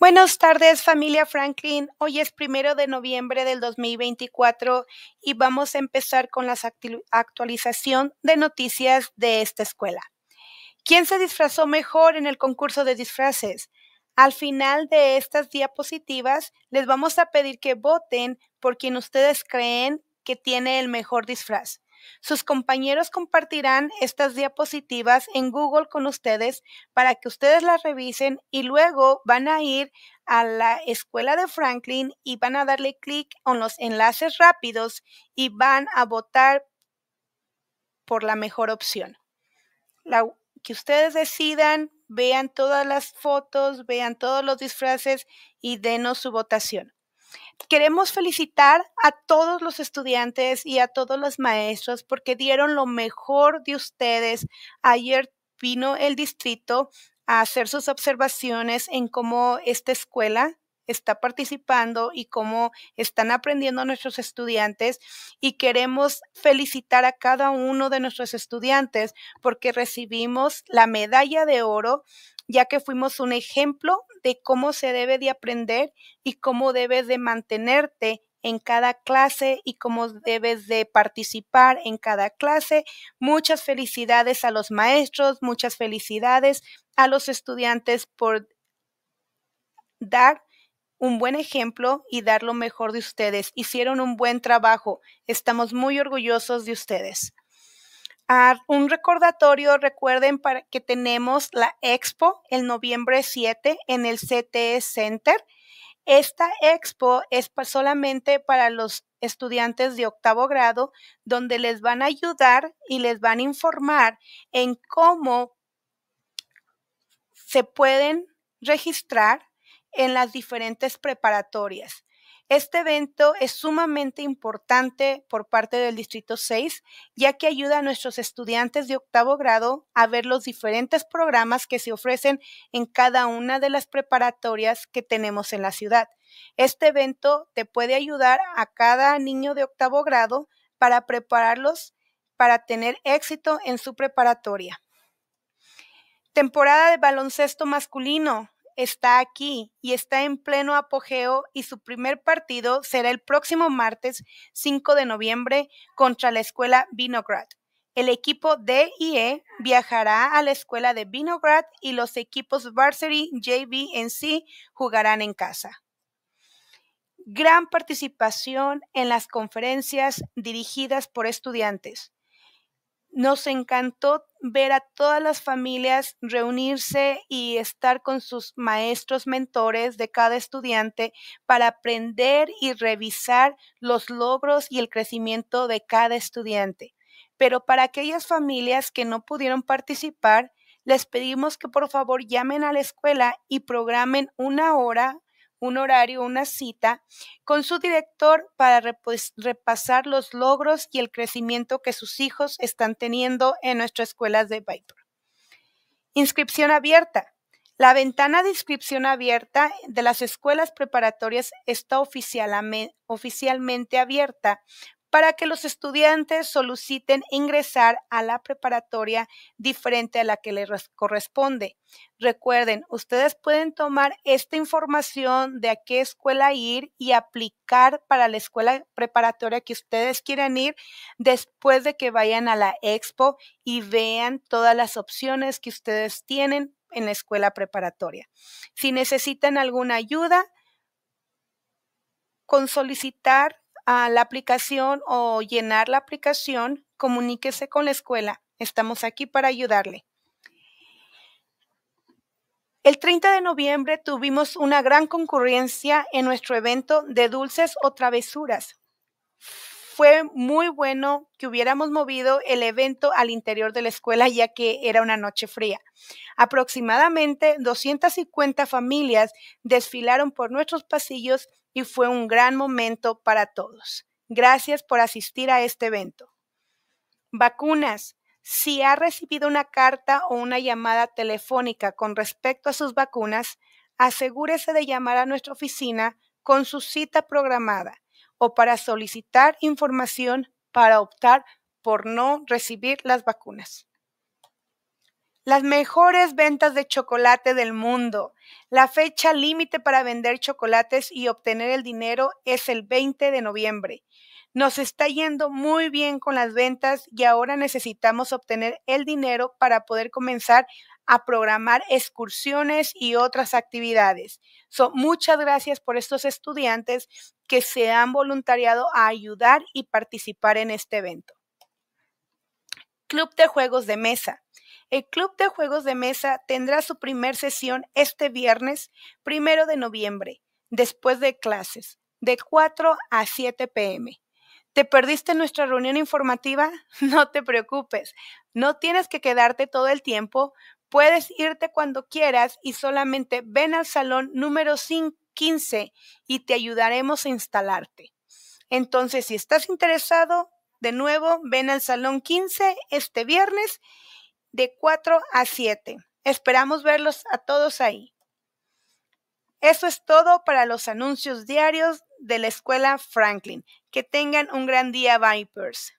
Buenas tardes familia Franklin, hoy es primero de noviembre del 2024 y vamos a empezar con la actualización de noticias de esta escuela. ¿Quién se disfrazó mejor en el concurso de disfraces? Al final de estas diapositivas les vamos a pedir que voten por quien ustedes creen que tiene el mejor disfraz. Sus compañeros compartirán estas diapositivas en Google con ustedes para que ustedes las revisen y luego van a ir a la escuela de Franklin y van a darle clic en los enlaces rápidos y van a votar por la mejor opción. que ustedes decidan, vean todas las fotos, vean todos los disfraces y denos su votación. Queremos felicitar a todos los estudiantes y a todos los maestros porque dieron lo mejor de ustedes. Ayer vino el distrito a hacer sus observaciones en cómo esta escuela está participando y cómo están aprendiendo nuestros estudiantes y queremos felicitar a cada uno de nuestros estudiantes porque recibimos la medalla de oro ya que fuimos un ejemplo de cómo se debe de aprender y cómo debes de mantenerte en cada clase y cómo debes de participar en cada clase. Muchas felicidades a los maestros, muchas felicidades a los estudiantes por dar un buen ejemplo y dar lo mejor de ustedes. Hicieron un buen trabajo. Estamos muy orgullosos de ustedes. Ah, un recordatorio, recuerden que tenemos la expo el noviembre 7 en el CTE Center. Esta expo es solamente para los estudiantes de octavo grado, donde les van a ayudar y les van a informar en cómo se pueden registrar en las diferentes preparatorias. Este evento es sumamente importante por parte del Distrito 6, ya que ayuda a nuestros estudiantes de octavo grado a ver los diferentes programas que se ofrecen en cada una de las preparatorias que tenemos en la ciudad. Este evento te puede ayudar a cada niño de octavo grado para prepararlos para tener éxito en su preparatoria. Temporada de baloncesto masculino está aquí y está en pleno apogeo y su primer partido será el próximo martes 5 de noviembre contra la escuela Vinograd. El equipo DIE viajará a la escuela de Vinograd y los equipos Varsity JV en sí jugarán en casa. Gran participación en las conferencias dirigidas por estudiantes. Nos encantó ver a todas las familias reunirse y estar con sus maestros mentores de cada estudiante para aprender y revisar los logros y el crecimiento de cada estudiante. Pero para aquellas familias que no pudieron participar, les pedimos que por favor llamen a la escuela y programen una hora un horario, una cita con su director para repasar los logros y el crecimiento que sus hijos están teniendo en nuestras escuelas de Viper. Inscripción abierta. La ventana de inscripción abierta de las escuelas preparatorias está oficialmente abierta para que los estudiantes soliciten ingresar a la preparatoria diferente a la que les corresponde. Recuerden, ustedes pueden tomar esta información de a qué escuela ir y aplicar para la escuela preparatoria que ustedes quieran ir después de que vayan a la expo y vean todas las opciones que ustedes tienen en la escuela preparatoria. Si necesitan alguna ayuda, con solicitar a la aplicación o llenar la aplicación, comuníquese con la escuela. Estamos aquí para ayudarle. El 30 de noviembre tuvimos una gran concurrencia en nuestro evento de dulces o travesuras fue muy bueno que hubiéramos movido el evento al interior de la escuela ya que era una noche fría. Aproximadamente 250 familias desfilaron por nuestros pasillos y fue un gran momento para todos. Gracias por asistir a este evento. Vacunas. Si ha recibido una carta o una llamada telefónica con respecto a sus vacunas, asegúrese de llamar a nuestra oficina con su cita programada o para solicitar información para optar por no recibir las vacunas las mejores ventas de chocolate del mundo. La fecha límite para vender chocolates y obtener el dinero es el 20 de noviembre. Nos está yendo muy bien con las ventas y ahora necesitamos obtener el dinero para poder comenzar a programar excursiones y otras actividades. So, muchas gracias por estos estudiantes que se han voluntariado a ayudar y participar en este evento. Club de Juegos de Mesa. El Club de Juegos de Mesa tendrá su primer sesión este viernes, primero de noviembre, después de clases, de 4 a 7 pm. ¿Te perdiste nuestra reunión informativa? No te preocupes, no tienes que quedarte todo el tiempo, puedes irte cuando quieras y solamente ven al salón número 15 y te ayudaremos a instalarte. Entonces, si estás interesado, de nuevo, ven al salón 15 este viernes de 4 a 7. Esperamos verlos a todos ahí. Eso es todo para los anuncios diarios de la Escuela Franklin. Que tengan un gran día, Vipers.